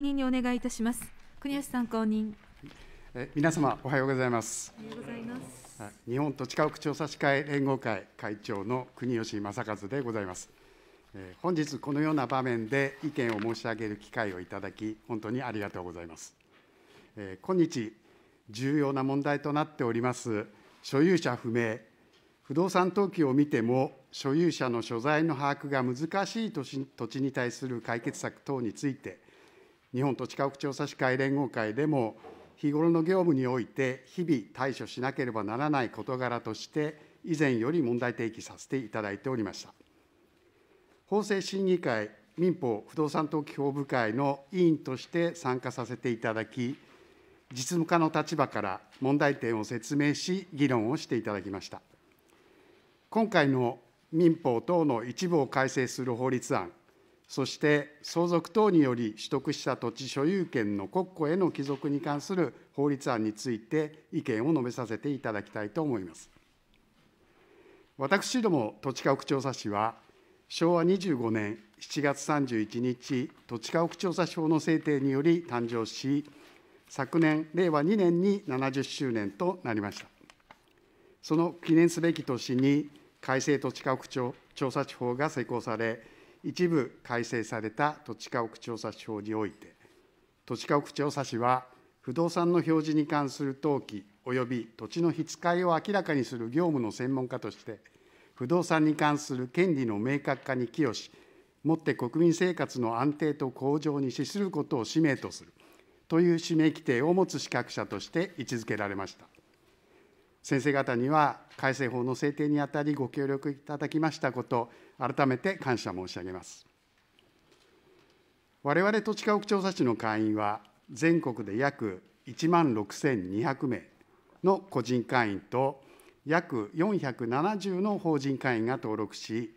人にお願いいたします。国吉参考人。え皆様おはようございます。おはようございます。日本土地家屋調査士会連合会会長の国吉正和でございます。え本日このような場面で意見を申し上げる機会をいただき本当にありがとうございます。え今日重要な問題となっております所有者不明不動産登記を見ても所有者の所在の把握が難しい土地に対する解決策等について。日本土地家屋調査士会連合会でも、日頃の業務において、日々対処しなければならない事柄として、以前より問題提起させていただいておりました。法制審議会民法不動産登記法部会の委員として参加させていただき、実務家の立場から問題点を説明し、議論をしていただきました。今回の民法等の一部を改正する法律案、そして相続等により取得した土地所有権の国庫への帰属に関する法律案について意見を述べさせていただきたいと思います。私ども土地家屋調査士は、昭和25年7月31日、土地家屋調査士法の制定により誕生し、昨年、令和2年に70周年となりました。その記念すべき年に、改正土地家屋調査士法が施行され、一部改正された土地家屋調査法において、土地家屋調査士は、不動産の表示に関する登記及び土地の非使いを明らかにする業務の専門家として、不動産に関する権利の明確化に寄与し、もって国民生活の安定と向上に資することを使命とするという使命規定を持つ資格者として位置づけられました。先生方には改正法の制定にあたりご協力いただきましたこと改めて感謝申し上げます我々土地家屋調査士の会員は全国で約1万6200名の個人会員と約470の法人会員が登録し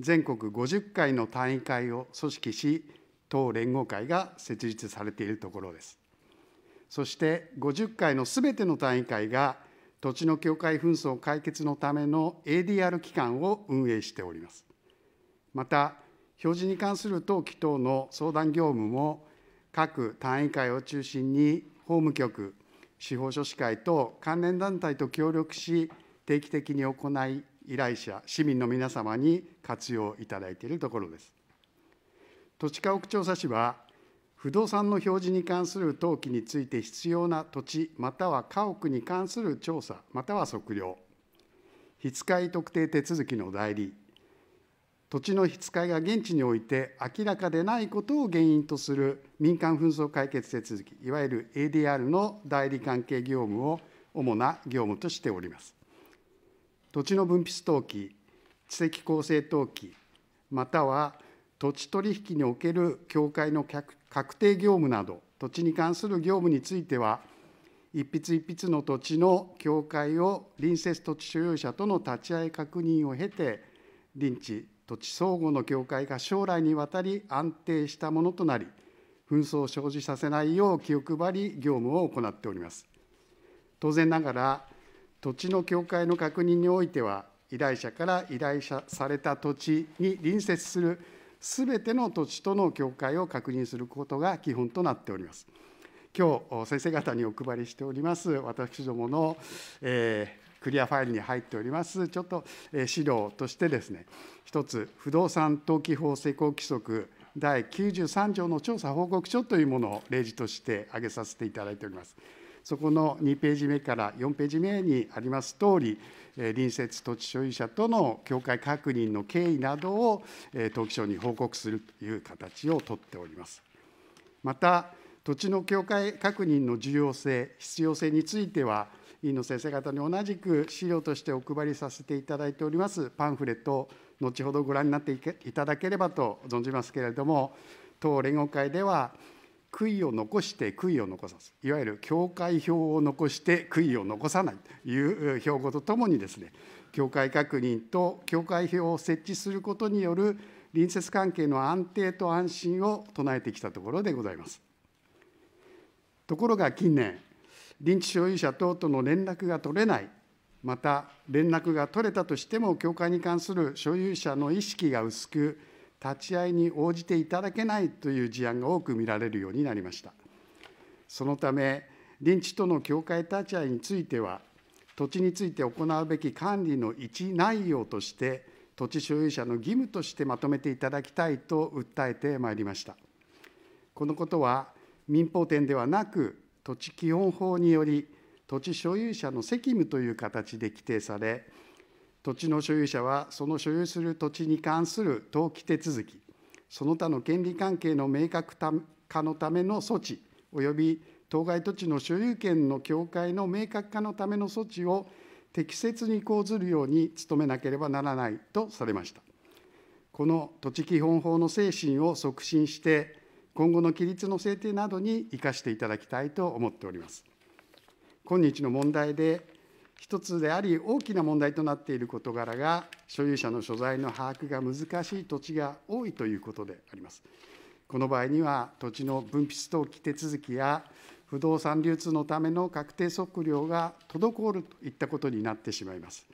全国50回の単位会を組織し党連合会が設立されているところですそして50回のすべての単位会が土地の境界紛争解決のための ADR 機関を運営しております。また、表示に関する登記等の相談業務も、各単位会を中心に法務局、司法書士会と関連団体と協力し、定期的に行い、依頼者、市民の皆様に活用いただいているところです。土地家屋調査士は、不動産の表示に関する登記について必要な土地または家屋に関する調査または測量非使特定手続きの代理土地の非使が現地において明らかでないことを原因とする民間紛争解決手続きいわゆる ADR の代理関係業務を主な業務としております土地の分泌登記地籍構成登記または土地取引における協会の客確定業務など土地に関する業務については一筆一筆の土地の境界を隣接土地所有者との立ち会い確認を経て臨地土地相互の境界が将来にわたり安定したものとなり紛争を生じさせないよう気を配り業務を行っております当然ながら土地の境界の確認においては依頼者から依頼者された土地に隣接するすべての土地との境界を確認することが基本となっております。今日先生方にお配りしております私どもの、えー、クリアファイルに入っておりますちょっと、え資料としてですね一つ不動産登記法施行規則第93条の調査報告書というものを例示として挙げさせていただいております。そこの2ページ目から4ページ目にありますとおり、隣接土地所有者との境界確認の経緯などを登記省に報告するという形をとっております。また土地の境界確認の重要性、必要性については、委員の先生方に同じく資料としてお配りさせていただいておりますパンフレット後ほどご覧になっていただければと存じますけれども、当連合会では、悔いを残して悔いを残さずいわゆる教会表を残して悔いを残さないという標語とともにですね教会確認と教会表を設置することによる隣接関係の安定と安心を唱えてきたところでございますところが近年臨時所有者等との連絡が取れないまた連絡が取れたとしても教会に関する所有者の意識が薄く立ち会いに応じていただけないという事案が多く見られるようになりました。そのため、臨地との境界立ち会いについては、土地について行うべき管理の一内容として、土地所有者の義務としてまとめていただきたいと訴えてまいりました。このことは、民法典ではなく、土地基本法により、土地所有者の責務という形で規定され、土地の所有者はその所有する土地に関する登記手続きその他の権利関係の明確化のための措置及び当該土地の所有権の境界の明確化のための措置を適切に講ずるように努めなければならないとされましたこの土地基本法の精神を促進して今後の規律の制定などに生かしていただきたいと思っております今日の問題で一つであり大きな問題となっている事柄が所有者の所在の把握が難しい土地が多いということであります。この場合には土地の分泌登記手続きや不動産流通のための確定測量が滞るといったことになってしまいます。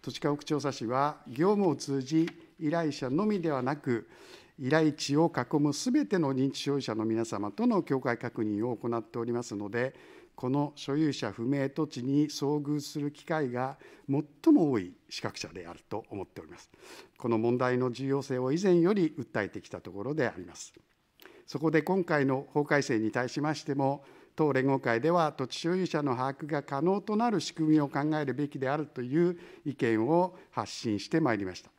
土地家屋調査士は業務を通じ依頼者のみではなく依頼地を囲むすべての認知消費者の皆様との境界確認を行っておりますのでこの所有者不明土地に遭遇する機会が最も多い資格者であると思っております。この問題の重要性を以前より訴えてきたところであります。そこで今回の法改正に対しましても、当連合会では土地所有者の把握が可能となる仕組みを考えるべきであるという意見を発信してまいりました。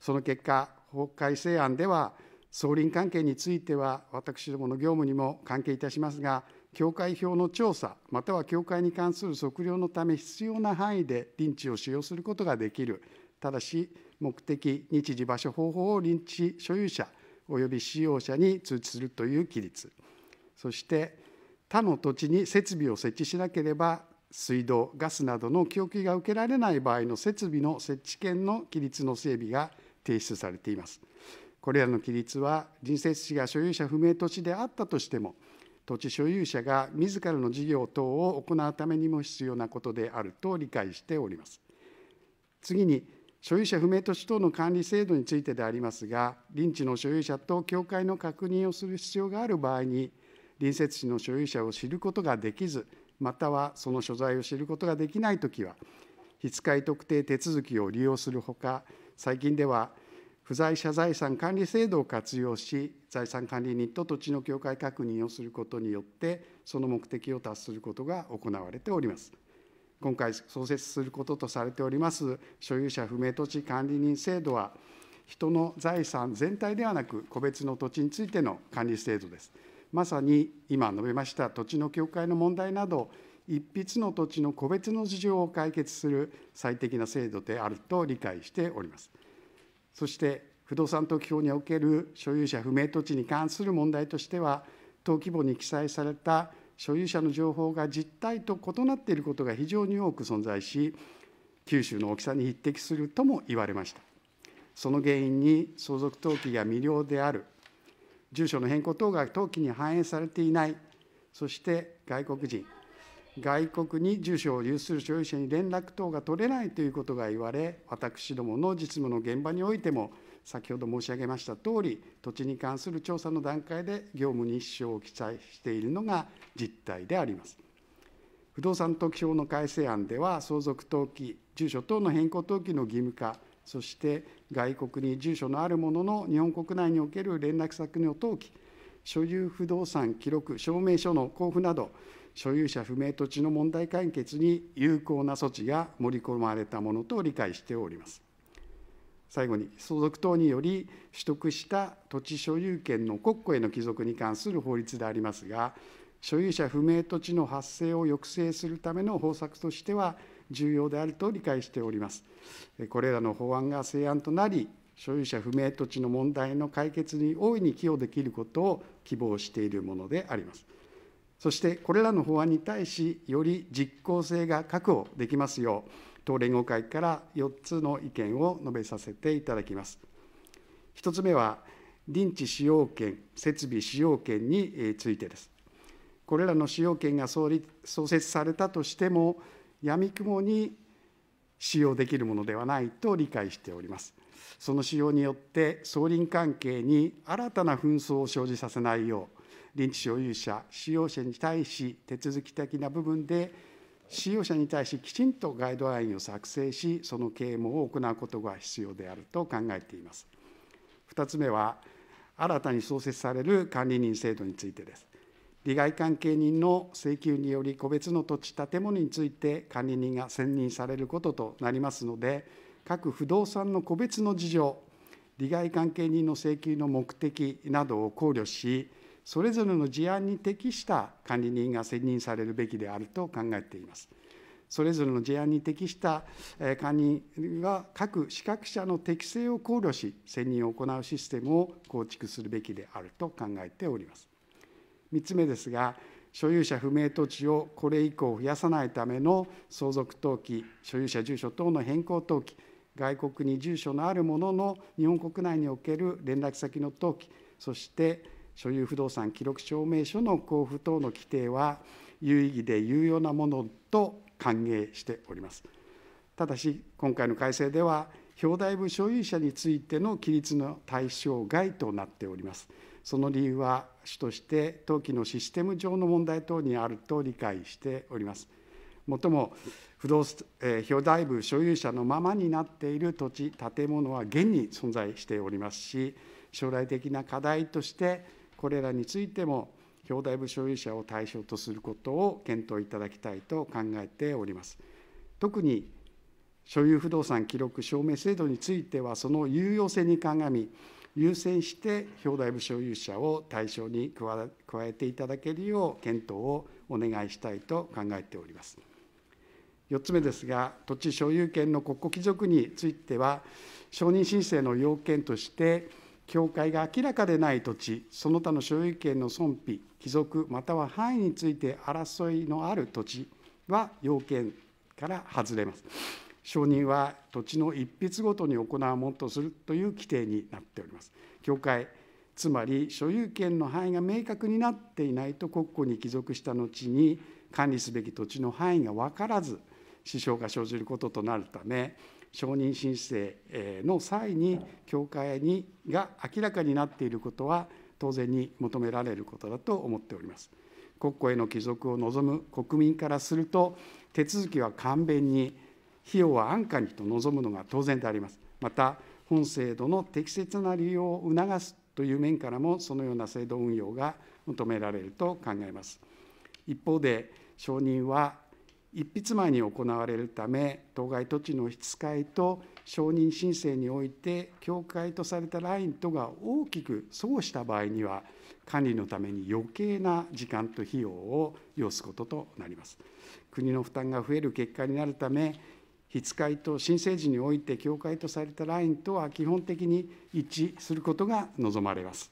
その結果、法改正案では、総輪関係については、私どもの業務にも関係いたしますが、教会票の調査または教会に関する測量のため必要な範囲で臨地を使用することができるただし目的日時場所方法を臨地所有者及び使用者に通知するという規律そして他の土地に設備を設置しなければ水道ガスなどの供給が受けられない場合の設備の設置権の規律の整備が提出されていますこれらの規律は隣接地が所有者不明土地であったとしても土地所有者が自らの事業等を行うためにも必要なことであると理解しております。次に、所有者不明土地等の管理制度についてでありますが、臨地の所有者と協会の確認をする必要がある場合に、隣接地の所有者を知ることができず、またはその所在を知ることができないときは、非使い特定手続きを利用するほか、最近では、不在者財産管理制度を活用し、財産管理人と土地の境界確認をすることによって、その目的を達することが行われております。今回創設することとされております所有者不明土地管理人制度は、人の財産全体ではなく、個別の土地についての管理制度です。まさに今述べました土地の境界の問題など、一筆の土地の個別の事情を解決する最適な制度であると理解しております。そして不動産登記法における所有者不明土地に関する問題としては、登記簿に記載された所有者の情報が実態と異なっていることが非常に多く存在し、九州の大きさに匹敵するとも言われました。その原因に相続登記が未了である、住所の変更等が登記に反映されていない、そして外国人、外国に住所を有する所有者に連絡等が取れないということが言われ、私どもの実務の現場においても、先ほど申し上げましたとおり、土地に関する調査の段階で業務に支障を記載しているのが実態であります。不動産登記法の改正案では、相続登記、住所等の変更登記の義務化、そして外国に住所のあるものの日本国内における連絡先の登記、所有不動産記録証明書の交付など、所有者不明土地の問題解決に有効な措置が盛り込まれたものと理解しております。最後に、相続等により取得した土地所有権の国庫への帰属に関する法律でありますが、所有者不明土地の発生を抑制するための方策としては重要であると理解しております。これらの法案が成案となり、所有者不明土地の問題の解決に大いに寄与できることを希望しているものであります。そしてこれらの法案に対し、より実効性が確保できますよう、党連合会から4つの意見を述べさせていただきます。1つ目は、臨時使用権、設備使用権についてです。これらの使用権が創設されたとしても、やみくもに使用できるものではないと理解しております。その使用によって、総林関係に新たな紛争を生じさせないよう、臨時所有者使用者に対し手続き的な部分で使用者に対しきちんとガイドラインを作成しその啓蒙を行うことが必要であると考えています2つ目は新たに創設される管理人制度についてです利害関係人の請求により個別の土地建物について管理人が選任されることとなりますので各不動産の個別の事情利害関係人の請求の目的などを考慮しそれぞれの事案に適した管理人が選任されるべきであると考えています。それぞれの事案に適した管理は各資格者の適性を考慮し、選任を行うシステムを構築するべきであると考えております。3つ目ですが、所有者不明土地をこれ以降増やさないための相続登記、所有者住所等の変更登記、外国に住所のあるものの日本国内における連絡先の登記、そして所有不動産記録証明書の交付等の規定は有意義で有用なものと歓迎しております。ただし、今回の改正では、表題部所有者についての規律の対象外となっております。その理由は主として登記のシステム上の問題等にあると理解しております。もっとも不動、えー、表題部所有者のままになっている土地、建物は現に存在しておりますし、将来的な課題として、これらについても表題部所有者を対象とすることを検討いただきたいと考えております。特に所有不動産記録証明制度については、その有用性に鑑み、優先して表題部所有者を対象に加えていただけるよう検討をお願いしたいと考えております。4つ目ですが、土地所有権の国庫帰属については、承認申請の要件として、教会が明らかでない土地、その他の所有権の損否、帰属、または範囲について争いのある土地は要件から外れます。承認は土地の一筆ごとに行うものとするという規定になっております。教会つまり所有権の範囲が明確になっていないと国庫に帰属した後に管理すべき土地の範囲が分からず支障が生じることとなるため承認申請の際に、教会にが明らかになっていることは、当然に求められることだと思っております。国庫への帰属を望む国民からすると、手続きは簡便に、費用は安価にと望むのが当然であります。また、本制度の適切な利用を促すという面からも、そのような制度運用が求められると考えます。一方で、承認は一筆前に行われるため当該土地の引き換えと承認申請において教会とされたラインとが大きく相した場合には管理のために余計な時間と費用を要すこととなります国の負担が増える結果になるため引き換えと申請時において教会とされたラインとは基本的に一致することが望まれます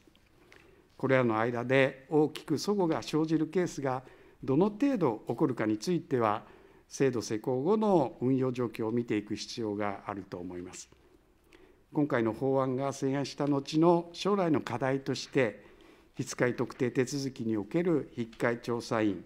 これらの間で大きく齟齬が生じるケースがどの程度起こるかについては制度施行後の運用状況を見ていく必要があると思います。今回の法案が成案した後の将来の課題として、非使い特定手続きにおける筆会調査員、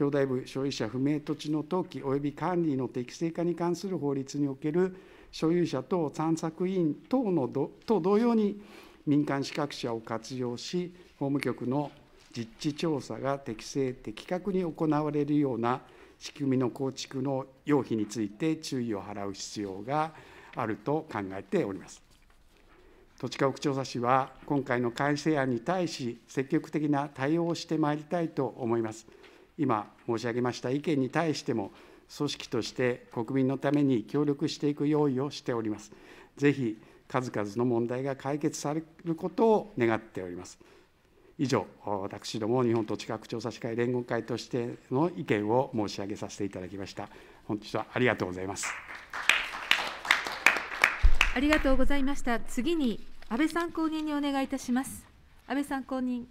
表題部所有者不明土地の登記及び管理の適正化に関する法律における所有者等探索委員等のと同様に、民間資格者を活用し、法務局の実地調査が適正・的確に行われるような仕組みの構築の要否について注意を払う必要があると考えております。土地家屋調査士は今回の改正案に対し積極的な対応をしてまいりたいと思います。今申し上げました意見に対しても組織として国民のために協力していく用意をしております。ぜひ数々の問題が解決されることを願っております。以上、私ども日本土地科学調査士会連合会としての意見を申し上げさせていただきました。本日はありがとうございます。ありがとうございました。次に安倍参考人にお願いいたします。安倍参考人。